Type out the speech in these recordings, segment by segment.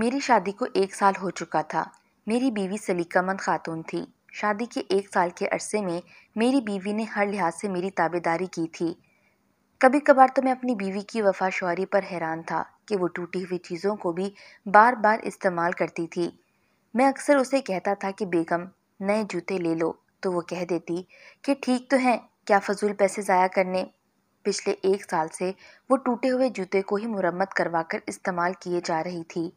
मेरी शादी को एक साल हो चुका था मेरी बीवी सलीकामंद खातून थी शादी के एक साल के अरसे में मेरी बीवी ने हर लिहाज से मेरी ताबेदारी की थी कभी कभार तो मैं अपनी बीवी की वफा पर हैरान था कि वो टूटी हुई चीज़ों को भी बार बार इस्तेमाल करती थी मैं अक्सर उसे कहता था कि बेगम नए जूते ले लो तो वो कह देती कि ठीक तो हैं क्या फजूल पैसे ज़ाया करने पिछले एक साल से वो टूटे हुए जूते को ही मुरम्मत करवा कर इस्तेमाल किए जा रही थी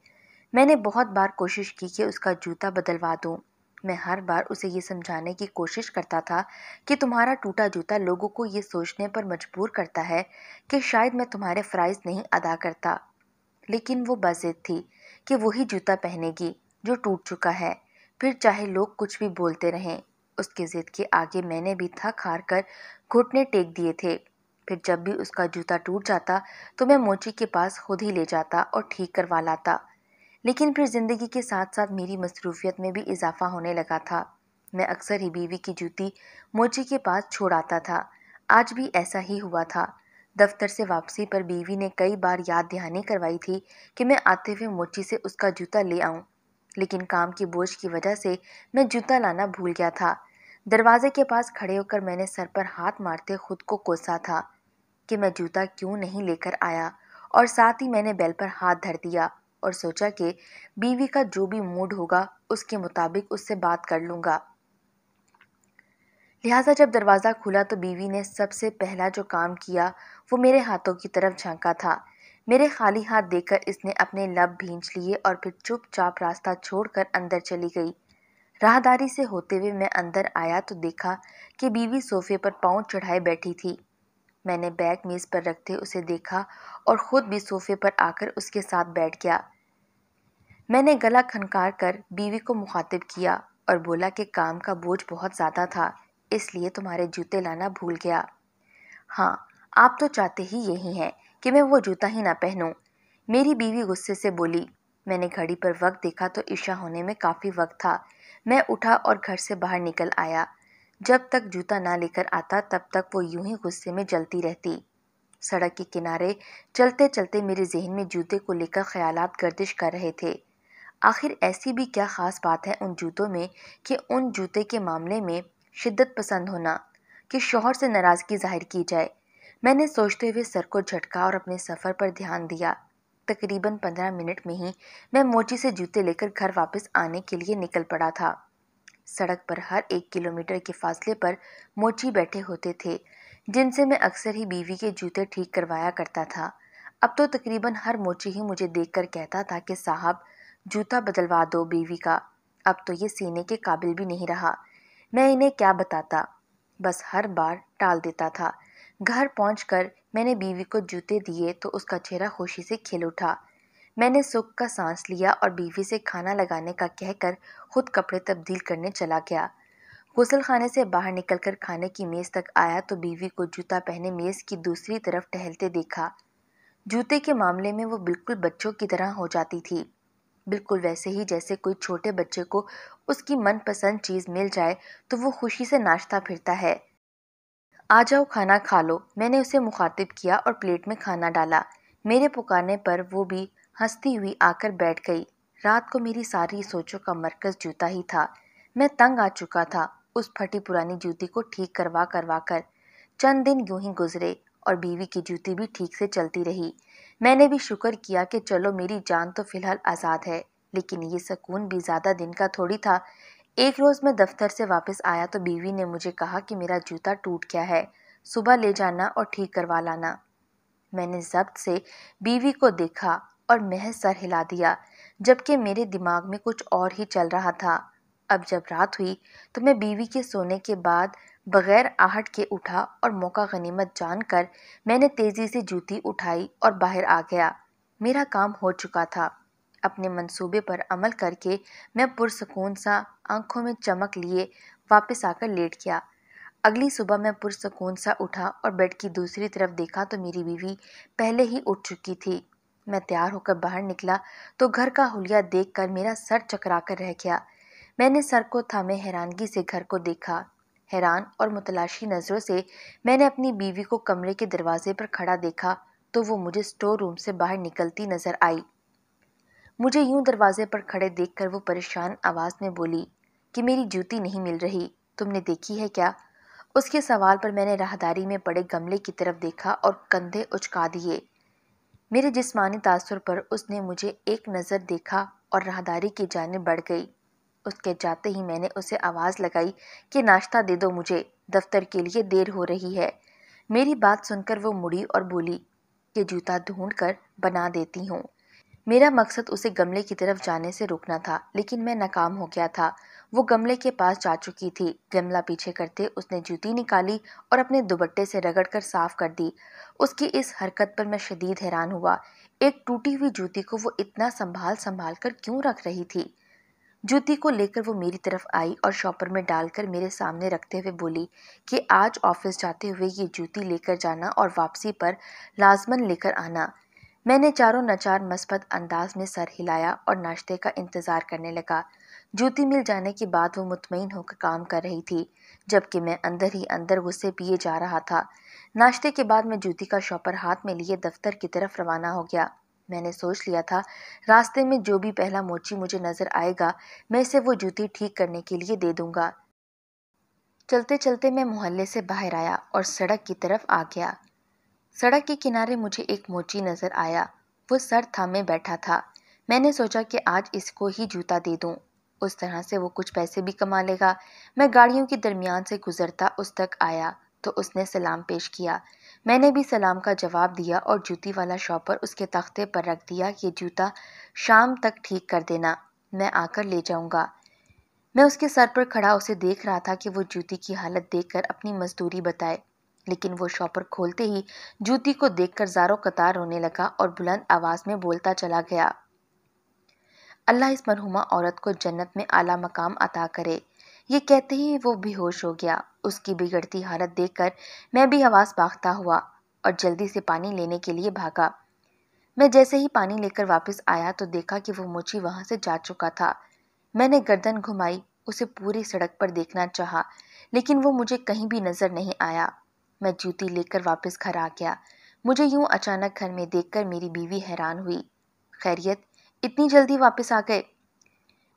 मैंने बहुत बार कोशिश की कि उसका जूता बदलवा दूँ मैं हर बार उसे ये समझाने की कोशिश करता था कि तुम्हारा टूटा जूता लोगों को ये सोचने पर मजबूर करता है कि शायद मैं तुम्हारे फ़राइज़ नहीं अदा करता लेकिन वो बाजिद थी कि वही जूता पहनेगी जो टूट चुका है फिर चाहे लोग कुछ भी बोलते रहें उसकी ज़िद के आगे मैंने भी थक हार कर घुटने टेक दिए थे फिर जब भी उसका जूता टूट जाता तो मैं मोची के पास खुद ही ले जाता और ठीक करवा लाता लेकिन फिर ज़िंदगी के साथ साथ मेरी मसरूफियत में भी इजाफा होने लगा था मैं अक्सर ही बीवी की जूती मोची के पास छोड़ आता था आज भी ऐसा ही हुआ था दफ्तर से वापसी पर बीवी ने कई बार याद दहानी करवाई थी कि मैं आते हुए मोची से उसका जूता ले आऊं लेकिन काम की बोझ की वजह से मैं जूता लाना भूल गया था दरवाजे के पास खड़े होकर मैंने सर पर हाथ मारते खुद को कोसा था कि मैं जूता क्यों नहीं लेकर आया और साथ ही मैंने बैल पर हाथ धर दिया और सोचा कि बीवी का जो भी मूड होगा उसके मुताबिक उससे बात कर लूँगा लिहाजा जब दरवाज़ा खुला तो बीवी ने सबसे पहला जो काम किया वो मेरे हाथों की तरफ झांका था मेरे खाली हाथ देखकर इसने अपने लब भींच लिए और फिर चुपचाप रास्ता छोड़कर अंदर चली गई राहदारी से होते हुए मैं अंदर आया तो देखा कि बीवी सोफे पर पाँव चढ़ाए बैठी थी मैंने बैग मेज़ पर रखते उसे देखा और ख़ुद भी सोफे पर आकर उसके साथ बैठ गया मैंने गला खनकार कर बीवी को मुखातिब किया और बोला कि काम का बोझ बहुत ज़्यादा था इसलिए तुम्हारे जूते लाना भूल गया हाँ आप तो चाहते ही यही हैं कि मैं वो जूता ही ना पहनूं मेरी बीवी गुस्से से बोली मैंने घड़ी पर वक्त देखा तो ईशा होने में काफ़ी वक्त था मैं उठा और घर से बाहर निकल आया जब तक जूता ना लेकर आता तब तक वो यूं ही गुस्से में जलती रहती सड़क के किनारे चलते चलते मेरे जहन में जूते को लेकर ख्यालात गर्दिश कर रहे थे आखिर ऐसी भी क्या ख़ास बात है उन जूतों में कि उन जूते के मामले में शिद्दत पसंद होना कि शोहर से नाराज़गी जाहिर की जाए मैंने सोचते हुए सर को झटका और अपने सफ़र पर ध्यान दिया तकरीबन पंद्रह मिनट में ही मैं मोची से जूते लेकर घर वापस आने के लिए निकल पड़ा था सड़क पर हर एक किलोमीटर के फासले पर मोची बैठे होते थे जिनसे मैं अक्सर ही बीवी के जूते ठीक करवाया करता था अब तो तकरीबन हर मोची ही मुझे देखकर कहता था कि साहब जूता बदलवा दो बीवी का अब तो ये सीने के काबिल भी नहीं रहा मैं इन्हें क्या बताता बस हर बार टाल देता था घर पहुँच मैंने बीवी को जूते दिए तो उसका चेहरा खुशी से खिल उठा मैंने सुख का सांस लिया और बीवी से खाना लगाने का कहकर खुद कपड़े तब्दील करने चला गया गुसल खाने से बाहर निकलकर खाने की मेज़ तक आया तो बीवी को जूता पहने मेज़ की दूसरी तरफ टहलते देखा जूते के मामले में वो बिल्कुल बच्चों की तरह हो जाती थी बिल्कुल वैसे ही जैसे कोई छोटे बच्चे को उसकी मनपसंद चीज़ मिल जाए तो वो खुशी से नाश्ता फिरता है आ जाओ खाना खा लो मैंने उसे मुखातिब किया और प्लेट में खाना डाला मेरे पुकारने पर वो भी हंसती हुई आकर बैठ गई रात को मेरी सारी सोचों का मरकज़ जूता ही था मैं तंग आ चुका था उस फटी पुरानी जूती को ठीक करवा करवा कर चंद दिन यूं ही गुजरे और बीवी की जूती भी ठीक से चलती रही मैंने भी शुक्र किया कि चलो मेरी जान तो फ़िलहाल आज़ाद है लेकिन ये सुकून भी ज़्यादा दिन का थोड़ी था एक रोज़ मैं दफ्तर से वापस आया तो बीवी ने मुझे कहा कि मेरा जूता टूट गया है सुबह ले जाना और ठीक करवा लाना मैंने जब्त से बीवी को देखा और महज सर हिला दिया जबकि मेरे दिमाग में कुछ और ही चल रहा था अब जब रात हुई तो मैं बीवी के सोने के बाद बगैर आहट के उठा और मौका गनीमत जानकर मैंने तेज़ी से जूती उठाई और बाहर आ गया मेरा काम हो चुका था अपने मंसूबे पर अमल करके मैं पुरसकून सा आंखों में चमक लिए वापस आकर लेट गया अगली सुबह मैं पुरसकून सा उठा और बेड की दूसरी तरफ देखा तो मेरी बीवी पहले ही उठ चुकी थी मैं तैयार होकर बाहर निकला तो घर का हुलिया देखकर मेरा सर चकरा कर रह गया मैंने सर को थामे हैरानगी से घर को देखा हैरान और मुतलाशी नज़रों से मैंने अपनी बीवी को कमरे के दरवाजे पर खड़ा देखा तो वो मुझे स्टोर रूम से बाहर निकलती नज़र आई मुझे यूं दरवाजे पर खड़े देखकर वो परेशान आवाज़ में बोली कि मेरी जूती नहीं मिल रही तुमने देखी है क्या उसके सवाल पर मैंने राहदारी में पड़े गमले की तरफ देखा और कंधे उचका दिए मेरे जिस्मानी तासर पर उसने मुझे एक नज़र देखा और राहदारी की जाने बढ़ गई उसके जाते ही मैंने उसे आवाज़ लगाई कि नाश्ता दे दो मुझे दफ्तर के लिए देर हो रही है मेरी बात सुनकर वो मुड़ी और बोली कि जूता ढूंढ कर बना देती हूँ मेरा मकसद उसे गमले की तरफ जाने से रोकना था लेकिन मैं नाकाम हो गया था वो गमले के पास जा चुकी थी गमला पीछे करते उसने जूती निकाली और अपने दुबट्टे से रगड़ कर साफ कर दी उसकी इस हरकत पर मैं शदीद हैरान हुआ एक टूटी हुई जूती को वो इतना संभाल संभाल कर क्यों रख रही थी जूती को लेकर वो मेरी तरफ आई और शॉपर में डालकर मेरे सामने रखते हुए बोली कि आज ऑफिस जाते हुए ये जूती लेकर जाना और वापसी पर लाजमन लेकर आना मैंने चारों नचार मस्बत अंदाज में सर हिलाया और नाश्ते का इंतज़ार करने लगा जूती मिल जाने के बाद वो मुतमिन होकर काम कर रही थी जबकि मैं अंदर ही अंदर गुस्से पिए जा रहा था नाश्ते के बाद मैं जूती का शॉपर हाथ में लिए दफ्तर की तरफ रवाना हो गया मैंने सोच लिया था रास्ते में जो भी पहला मोची मुझे नज़र आएगा मैं इसे वो जूती ठीक करने के लिए दे दूंगा चलते चलते मैं मोहल्ले से बाहर आया और सड़क की तरफ आ गया सड़क के किनारे मुझे एक मोची नज़र आया वो सर थामे बैठा था मैंने सोचा कि आज इसको ही जूता दे दूं। उस तरह से वो कुछ पैसे भी कमा लेगा मैं गाड़ियों के दरमियान से गुजरता उस तक आया तो उसने सलाम पेश किया मैंने भी सलाम का जवाब दिया और जूती वाला शॉपर उसके तख्ते पर रख दिया ये जूता शाम तक ठीक कर देना मैं आकर ले जाऊंगा मैं उसके सर पर खड़ा उसे देख रहा था कि वो जूती की हालत देखकर अपनी मजदूरी बताए लेकिन वो शॉपर खोलते ही जूती को देख कर जारो कतार रोने लगा और बुलंद आवाज़ में बोलता चला गया अल्लाह इस मरहुमा औरत को जन्नत में आला मकाम अता करे ये कहते ही वो बेहोश हो गया उसकी बिगड़ती हालत देखकर मैं भी हवास भागता हुआ और जल्दी से पानी लेने के लिए भागा मैं जैसे ही पानी लेकर वापस आया तो देखा कि वो मुझी वहां से जा चुका था मैंने गर्दन घुमाई उसे पूरी सड़क पर देखना चाहा लेकिन वो मुझे कहीं भी नज़र नहीं आया मैं जूती लेकर वापस घर आ गया मुझे यूं अचानक घर में देखकर मेरी बीवी हैरान हुई खैरियत इतनी जल्दी वापस आ गए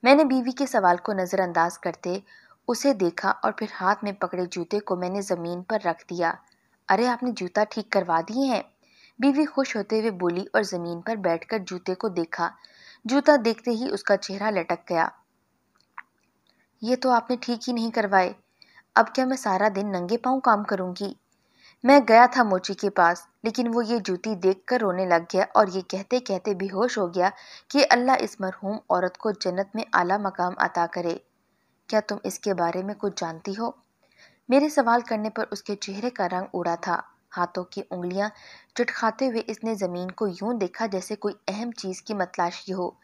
मैंने बीवी के सवाल को नज़रअंदाज करते उसे देखा और फिर हाथ में पकड़े जूते को मैंने ज़मीन पर रख दिया अरे आपने जूता ठीक करवा दिए हैं बीवी खुश होते हुए बोली और ज़मीन पर बैठकर जूते को देखा जूता देखते ही उसका चेहरा लटक गया ये तो आपने ठीक ही नहीं करवाए अब क्या मैं सारा दिन नंगे पाँव काम करूँगी मैं गया था मोची के पास लेकिन वो ये जूती देखकर रोने लग गया और ये कहते कहते बेहोश हो गया कि अल्लाह इस मरहूम औरत को जन्नत में आला मकाम अता करे क्या तुम इसके बारे में कुछ जानती हो मेरे सवाल करने पर उसके चेहरे का रंग उड़ा था हाथों की उंगलियां चटखाते हुए इसने ज़मीन को यूं देखा जैसे कोई अहम चीज़ की मतलाशी हो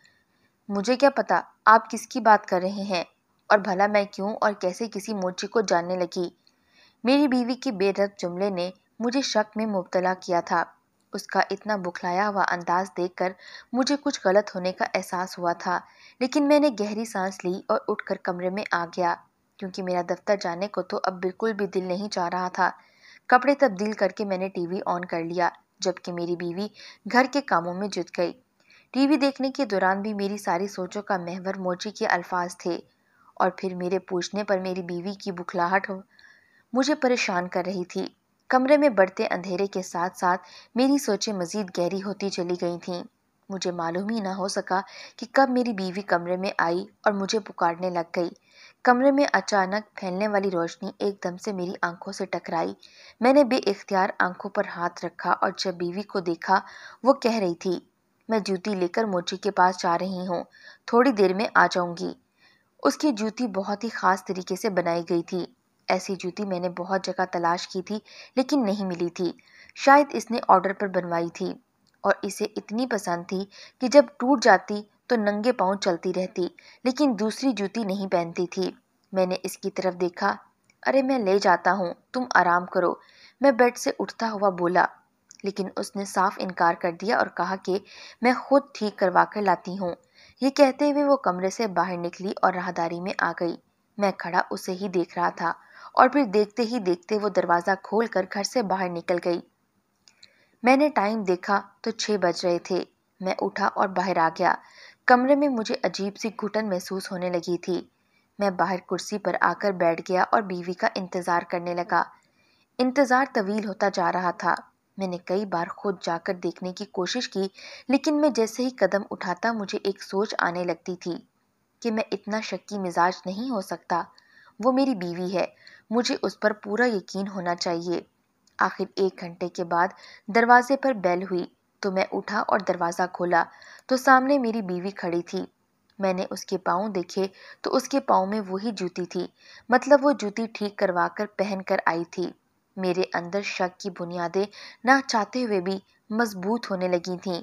मुझे क्या पता आप किसकी बात कर रहे हैं और भला मैं क्यों और कैसे किसी मोची को जानने लगी मेरी बीवी के बेरक जुमले ने मुझे शक में मुबतला किया था उसका इतना बुखलाया हुआ अंदाज देखकर मुझे कुछ गलत होने का एहसास हुआ था लेकिन मैंने गहरी सांस ली और उठकर कमरे में आ गया क्योंकि मेरा दफ्तर जाने को तो अब बिल्कुल भी दिल नहीं चाह रहा था कपड़े तब्दील करके मैंने टीवी ऑन कर लिया जबकि मेरी बीवी घर के कामों में जुट गई टीवी देखने के दौरान भी मेरी सारी सोचों का महवर मोची के अल्फाज थे और फिर मेरे पूछने पर मेरी बीवी की बुखलाहट मुझे परेशान कर रही थी कमरे में बढ़ते अंधेरे के साथ साथ मेरी सोचें मज़ीद गहरी होती चली गई थीं मुझे मालूम ही ना हो सका कि कब मेरी बीवी कमरे में आई और मुझे पुकारने लग गई कमरे में अचानक फैलने वाली रोशनी एकदम से मेरी आंखों से टकराई मैंने बेख्तियार आंखों पर हाथ रखा और जब बीवी को देखा वो कह रही थी मैं जूती लेकर मोची के पास जा रही हूँ थोड़ी देर में आ जाऊँगी उसकी जूती बहुत ही ख़ास तरीके से बनाई गई थी ऐसी जूती मैंने बहुत जगह तलाश की थी लेकिन नहीं मिली थी शायद इसने ऑर्डर पर बनवाई थी और इसे इतनी पसंद थी कि जब टूट जाती तो नंगे पाँव चलती रहती लेकिन दूसरी जूती नहीं पहनती थी मैंने इसकी तरफ देखा अरे मैं ले जाता हूँ तुम आराम करो मैं बेड से उठता हुआ बोला लेकिन उसने साफ इनकार कर दिया और कहा कि मैं खुद ठीक करवा कर लाती हूँ ये कहते हुए वो कमरे से बाहर निकली और राहदारी में आ गई मैं खड़ा उसे ही देख रहा था और फिर देखते ही देखते वो दरवाज़ा खोल कर घर से बाहर निकल गई मैंने टाइम देखा तो छः बज रहे थे मैं उठा और बाहर आ गया कमरे में मुझे अजीब सी घुटन महसूस होने लगी थी मैं बाहर कुर्सी पर आकर बैठ गया और बीवी का इंतज़ार करने लगा इंतज़ार तवील होता जा रहा था मैंने कई बार खुद जाकर देखने की कोशिश की लेकिन मैं जैसे ही कदम उठाता मुझे एक सोच आने लगती थी कि मैं इतना शक्की मिजाज नहीं हो सकता वो मेरी बीवी है मुझे उस पर पूरा यकीन होना चाहिए आखिर एक घंटे के बाद दरवाजे पर बेल हुई तो मैं उठा और दरवाज़ा खोला तो सामने मेरी बीवी खड़ी थी मैंने उसके पाँव देखे तो उसके पाँव में वही जूती थी मतलब वो जूती ठीक करवा कर पहन कर आई थी मेरे अंदर शक की बुनियादें ना चाहते हुए भी मजबूत होने लगी थीं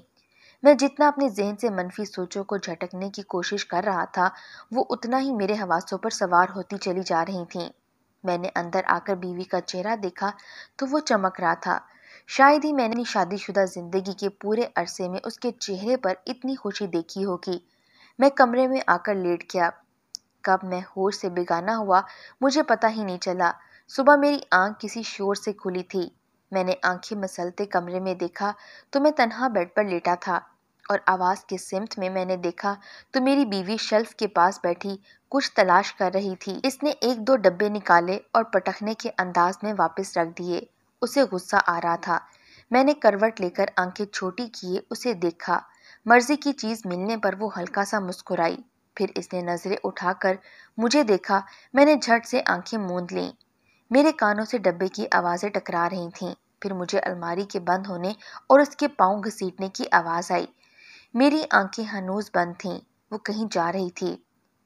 मैं जितना अपने जहन से मनफी सोचों को झटकने की कोशिश कर रहा था वो उतना ही मेरे हवासों पर सवार होती चली जा रही थीं मैंने अंदर आकर बीवी का चेहरा देखा तो वो चमक रहा था शायद ही मैंने शादीशुदा ज़िंदगी के पूरे अरसे में उसके चेहरे पर इतनी खुशी देखी होगी मैं कमरे में आकर लेट गया कब मैं होश से बेगाना हुआ मुझे पता ही नहीं चला सुबह मेरी आंख किसी शोर से खुली थी मैंने आंखें मसलते कमरे में देखा तो मैं तनहा बेड पर लेटा था और आवाज़ के सिमत में मैंने देखा तो मेरी बीवी शेल्फ के पास बैठी कुछ तलाश कर रही थी इसने एक दो डब्बे निकाले और पटकने के अंदाज में वापस रख दिए उसे गुस्सा आ रहा था मैंने करवट लेकर आंखें छोटी किए उसे देखा मर्जी की चीज़ मिलने पर वो हल्का सा मुस्कुराई फिर इसने नज़रें उठाकर मुझे देखा मैंने झट से आंखें मूंद लीं मेरे कानों से डब्बे की आवाज़ें टकरा रही थीं फिर मुझे अलमारी के बंद होने और उसके पाँव घसीटने की आवाज़ आई मेरी आंखें हनूज बंद थीं वो कहीं जा रही थी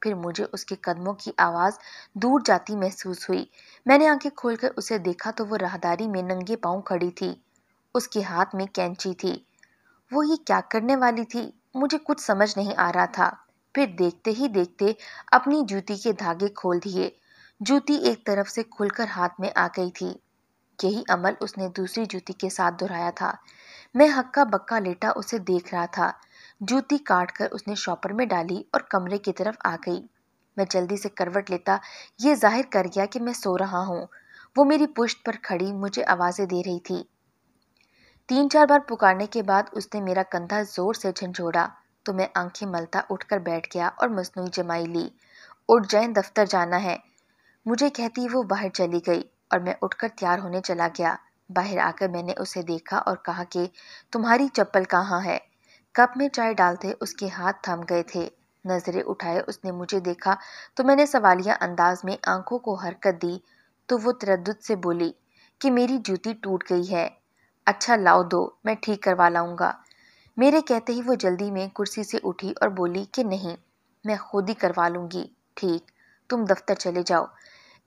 फिर मुझे उसके कदमों की आवाज़ दूर जाती महसूस हुई मैंने आंखें खोलकर उसे देखा तो वो राहदारी में नंगे पाँव खड़ी थी उसके हाथ में कैंची थी वो ये क्या करने वाली थी मुझे कुछ समझ नहीं आ रहा था फिर देखते ही देखते अपनी जूती के धागे खोल दिए जूती एक तरफ से खुलकर हाथ में आ गई थी यही अमल उसने दूसरी जूती के साथ दोहराया था मैं हक्का बक्का लेटा उसे देख रहा था जूती काट कर उसने शॉपर में डाली और कमरे की तरफ आ गई मैं जल्दी से करवट लेता ये जाहिर कर गया कि मैं सो रहा हूँ वो मेरी पुश्त पर खड़ी मुझे आवाज़ें दे रही थी तीन चार बार पुकारने के बाद उसने मेरा कंधा ज़ोर से झंझोड़ा तो मैं आंखें मलता उठकर बैठ गया और मसनू जमाई ली जाए दफ्तर जाना है मुझे कहती वो बाहर चली गई और मैं उठकर तैयार होने चला गया बाहर आकर मैंने उसे देखा और कहा कि तुम्हारी चप्पल कहाँ है कप में चाय डालते उसके हाथ थम गए थे नज़रें उठाए उसने मुझे देखा तो मैंने सवालिया अंदाज में आंखों को हरकत दी तो वो तरद से बोली कि मेरी जूती टूट गई है अच्छा लाओ दो मैं ठीक करवा लाऊंगा मेरे कहते ही वो जल्दी में कुर्सी से उठी और बोली कि नहीं मैं खुद ही करवा लूँगी ठीक तुम दफ्तर चले जाओ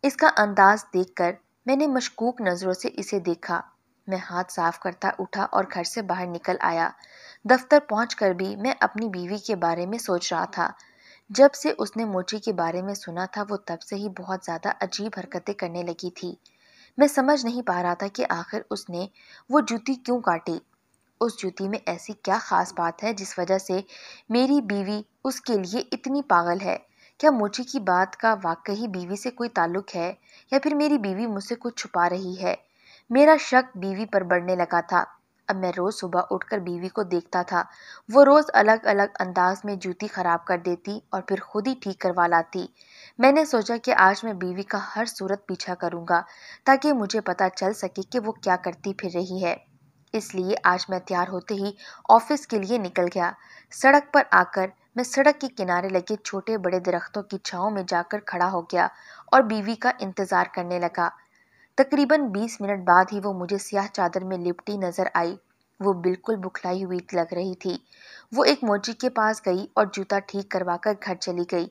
इसका अंदाज देखकर मैंने मशकूक नज़रों से इसे देखा मैं हाथ साफ करता उठा और घर से बाहर निकल आया दफ्तर पहुँच भी मैं अपनी बीवी के बारे में सोच रहा था जब से उसने मोची के बारे में सुना था वो तब से ही बहुत ज़्यादा अजीब हरकतें करने लगी थी मैं समझ नहीं पा रहा था कि आखिर उसने वो जूती क्यों काटी उस जूती में ऐसी क्या ख़ास बात है जिस वजह से मेरी बीवी उसके लिए इतनी पागल है क्या मोची की बात का वाकई बीवी से कोई ताल्लुक है या फिर मेरी बीवी मुझसे कुछ छुपा रही है मेरा शक बीवी पर बढ़ने लगा था अब मैं रोज़ सुबह उठकर बीवी को देखता था वो रोज़ अलग अलग अंदाज में जूती ख़राब कर देती और फिर खुद ही ठीक करवा लाती मैंने सोचा कि आज मैं बीवी का हर सूरत पीछा करूँगा ताकि मुझे पता चल सके कि वो क्या करती फिर रही है इसलिए आज मैं तैयार होते ही ऑफिस के लिए निकल गया सड़क पर आकर मैं सड़क के किनारे लगे छोटे बड़े दरख्तों की छाँव में जाकर खड़ा हो गया और बीवी का इंतज़ार करने लगा तकरीबन बीस मिनट बाद ही वो मुझे सियाह चादर में लिपटी नज़र आई वो बिल्कुल बुखलाई हुई लग रही थी वो एक मोची के पास गई और जूता ठीक करवा कर घर चली गई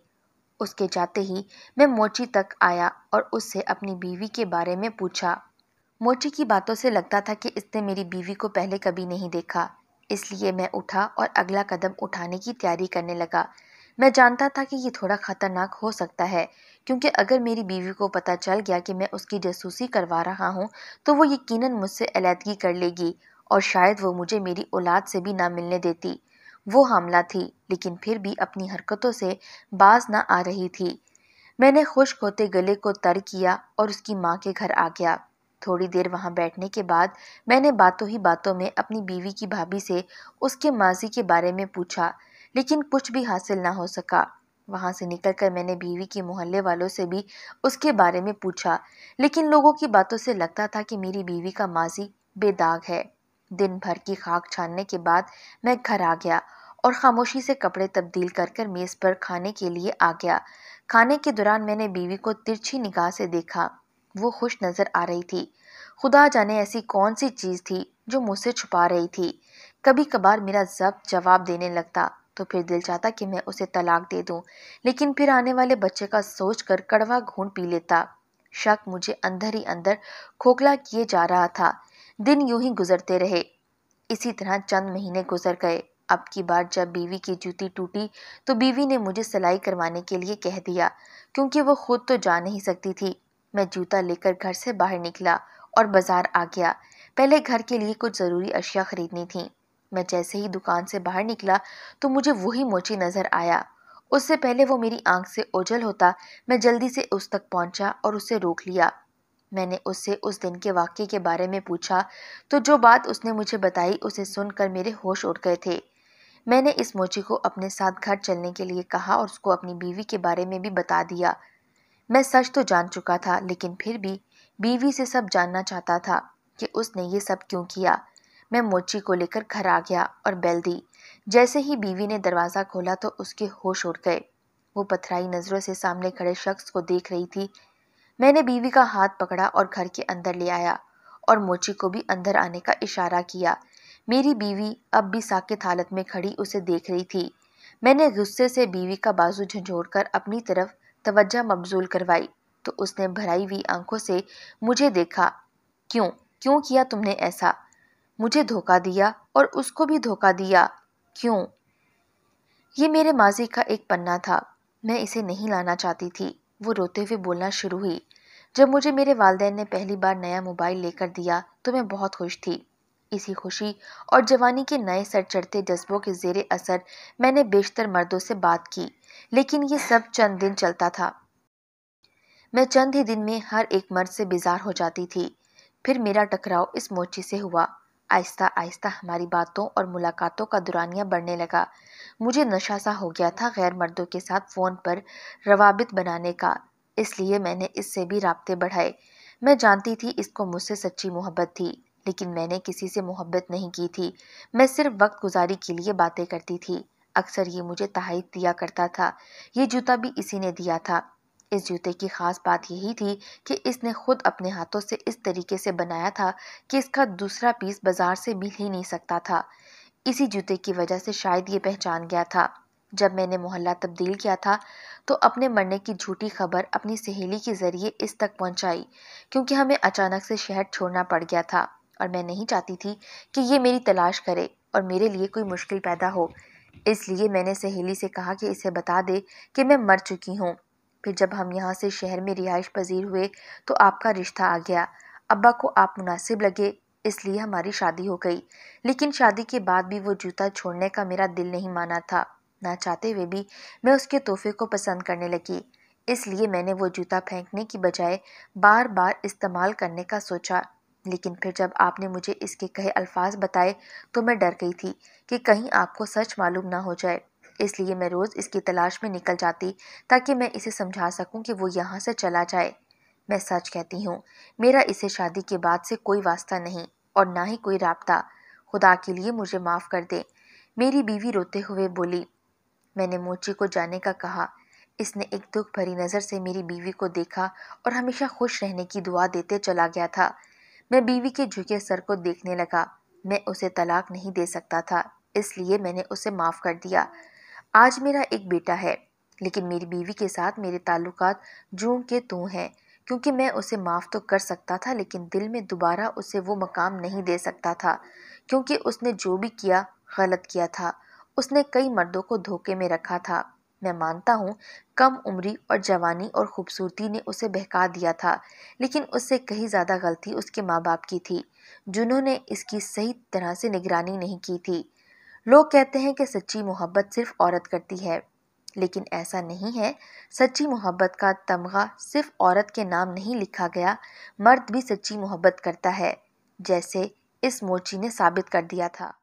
उसके जाते ही मैं मोची तक आया और उससे अपनी बीवी के बारे में पूछा मोची की बातों से लगता था कि इसने मेरी बीवी को पहले कभी नहीं देखा इसलिए मैं उठा और अगला कदम उठाने की तैयारी करने लगा मैं जानता था कि ये थोड़ा ख़तरनाक हो सकता है क्योंकि अगर मेरी बीवी को पता चल गया कि मैं उसकी जासूसी करवा रहा हूँ तो वो यकीनन मुझसे अलीदगी कर लेगी और शायद वो मुझे मेरी औलाद से भी ना मिलने देती वो हमला थी लेकिन फिर भी अपनी हरकतों से बाज ना आ रही थी मैंने खुश्क होते गले को तर किया और उसकी माँ के घर आ गया थोड़ी देर वहाँ बैठने के बाद मैंने बातों ही बातों में अपनी बीवी की भाभी से उसके माजी के बारे में पूछा लेकिन कुछ भी हासिल ना हो सका वहाँ से निकलकर मैंने बीवी के मोहल्ले वालों से भी उसके बारे में पूछा लेकिन लोगों की बातों से लगता था कि मेरी बीवी का माजी बेदाग है दिन भर की खाक छानने के बाद मैं घर आ गया और ख़ामोशी से कपड़े तब्दील कर कर मेज़ पर खाने के लिए आ गया खाने के दौरान मैंने बीवी को तिरछी निगाह से देखा वो खुश नज़र आ रही थी खुदा जाने ऐसी कौन सी चीज़ थी जो मुझसे छुपा रही थी कभी कभार मेरा जब जवाब देने लगता तो फिर दिल चाहता कि मैं उसे तलाक दे दूं, लेकिन फिर आने वाले बच्चे का सोच कर कड़वा घून पी लेता शक मुझे अंदर ही अंदर खोखला किए जा रहा था दिन यूं ही गुजरते रहे इसी तरह चंद महीने गुजर गए अब की बार जब बीवी की जूती टूटी तो बीवी ने मुझे सिलाई करवाने के लिए कह दिया क्योंकि वो खुद तो जा नहीं सकती थी मैं जूता लेकर घर से बाहर निकला और बाज़ार आ गया पहले घर के लिए कुछ ज़रूरी अशिया ख़रीदनी थी मैं जैसे ही दुकान से बाहर निकला तो मुझे वही मोची नज़र आया उससे पहले वो मेरी आंख से ओझल होता मैं जल्दी से उस तक पहुंचा और उसे रोक लिया मैंने उससे उस दिन के वाक्य के बारे में पूछा तो जो बात उसने मुझे बताई उसे सुनकर मेरे होश उड़ गए थे मैंने इस मोची को अपने साथ घर चलने के लिए कहा और उसको अपनी बीवी के बारे में भी बता दिया मैं सच तो जान चुका था लेकिन फिर भी बीवी से सब जानना चाहता था कि उसने ये सब क्यों किया मैं मोची को लेकर घर आ गया और बेल दी जैसे ही बीवी ने दरवाज़ा खोला तो उसके होश उड़ गए वो पथराई नज़रों से सामने खड़े शख्स को देख रही थी मैंने बीवी का हाथ पकड़ा और घर के अंदर ले आया और मोची को भी अंदर आने का इशारा किया मेरी बीवी अब भी साकेत हालत में खड़ी उसे देख रही थी मैंने गुस्से से बीवी का बाजू कर अपनी तरफ तवज्जा मबजूल करवाई तो उसने भराई हुई आंखों से मुझे देखा क्यों क्यों किया तुमने ऐसा मुझे धोखा दिया और उसको भी धोखा दिया क्यों ये मेरे माजी का एक पन्ना था मैं इसे नहीं लाना चाहती थी वो रोते हुए बोलना शुरू हुई जब मुझे मेरे वालदेन ने पहली बार नया मोबाइल लेकर दिया तो मैं बहुत खुश थी इसी खुशी और जवानी के नए सर चढ़ते जज्बों के जेर असर मैंने बेशतर मर्दों से बात की लेकिन ये सब चंद दिन चलता था मैं चंद ही दिन में हर एक मर्द से बेजार हो जाती थी फिर मेरा टकराव इस मोची से हुआ आहिस्ता आहिस्ता हमारी बातों और मुलाकातों का दुरानिया बढ़ने लगा मुझे नशा सा हो गया था गैर मर्दों के साथ फ़ोन पर रवाबित बनाने का इसलिए मैंने इससे भी रबते बढ़ाए मैं जानती थी इसको मुझसे सच्ची मोहब्बत थी लेकिन मैंने किसी से मोहब्बत नहीं की थी मैं सिर्फ वक्त गुजारी के लिए बातें करती थी अक्सर ये मुझे तहाइफ दिया करता था ये जूता भी इसी ने दिया था इस जूते की ख़ास बात यही थी कि इसने खुद अपने हाथों से इस तरीके से बनाया था कि इसका दूसरा पीस बाज़ार से मिल ही नहीं सकता था इसी जूते की वजह से शायद ये पहचान गया था जब मैंने मोहल्ला तब्दील किया था तो अपने मरने की झूठी खबर अपनी सहेली के ज़रिए इस तक पहुंचाई क्योंकि हमें अचानक से शहर छोड़ना पड़ गया था और मैं नहीं चाहती थी कि ये मेरी तलाश करे और मेरे लिए कोई मुश्किल पैदा हो इसलिए मैंने सहेली से कहा कि इसे बता दे कि मैं मर चुकी हूँ फिर जब हम यहाँ से शहर में रिहाइश पजीर हुए तो आपका रिश्ता आ गया अब्बा को आप मुनासिब लगे इसलिए हमारी शादी हो गई लेकिन शादी के बाद भी वो जूता छोड़ने का मेरा दिल नहीं माना था ना चाहते हुए भी मैं उसके तोहफे को पसंद करने लगी इसलिए मैंने वो जूता फेंकने की बजाय बार बार इस्तेमाल करने का सोचा लेकिन फिर जब आपने मुझे इसके कहे अल्फाज बताए तो मैं डर गई थी कि कहीं आपको सच मालूम ना हो जाए इसलिए मैं रोज़ इसकी तलाश में निकल जाती ताकि मैं इसे समझा सकूं कि वो यहाँ से चला जाए मैं सच कहती हूँ मेरा इसे शादी के बाद से कोई वास्ता नहीं और ना ही कोई रबता खुदा के लिए मुझे माफ़ कर दे मेरी बीवी रोते हुए बोली मैंने मोची को जाने का कहा इसने एक दुख भरी नज़र से मेरी बीवी को देखा और हमेशा खुश रहने की दुआ देते चला गया था मैं बीवी के झुके सर को देखने लगा मैं उसे तलाक नहीं दे सकता था इसलिए मैंने उसे माफ़ कर दिया आज मेरा एक बेटा है लेकिन मेरी बीवी के साथ मेरे ताल्लुक जूं के तू तो हैं क्योंकि मैं उसे माफ़ तो कर सकता था लेकिन दिल में दोबारा उसे वो मकाम नहीं दे सकता था क्योंकि उसने जो भी किया गलत किया था उसने कई मर्दों को धोखे में रखा था मैं मानता हूँ कम उम्री और जवानी और खूबसूरती ने उसे बहका दिया था लेकिन उससे कहीं ज़्यादा गलती उसके माँ बाप की थी जिन्होंने इसकी सही तरह से निगरानी नहीं की थी लोग कहते हैं कि सच्ची मोहब्बत सिर्फ औरत करती है लेकिन ऐसा नहीं है सच्ची मोहब्बत का तमगा सिर्फ औरत के नाम नहीं लिखा गया मर्द भी सच्ची मोहब्बत करता है जैसे इस मोची ने साबित कर दिया था